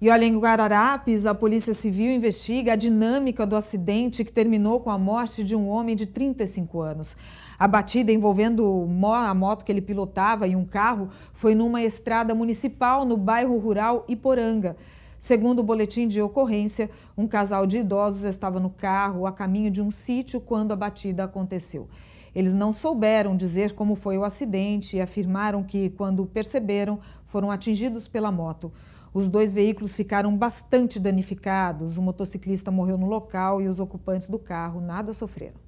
E olha, em Guararapes, a Polícia Civil investiga a dinâmica do acidente que terminou com a morte de um homem de 35 anos. A batida envolvendo a moto que ele pilotava e um carro foi numa estrada municipal no bairro rural Iporanga. Segundo o boletim de ocorrência, um casal de idosos estava no carro a caminho de um sítio quando a batida aconteceu. Eles não souberam dizer como foi o acidente e afirmaram que, quando perceberam, foram atingidos pela moto. Os dois veículos ficaram bastante danificados. O motociclista morreu no local e os ocupantes do carro nada sofreram.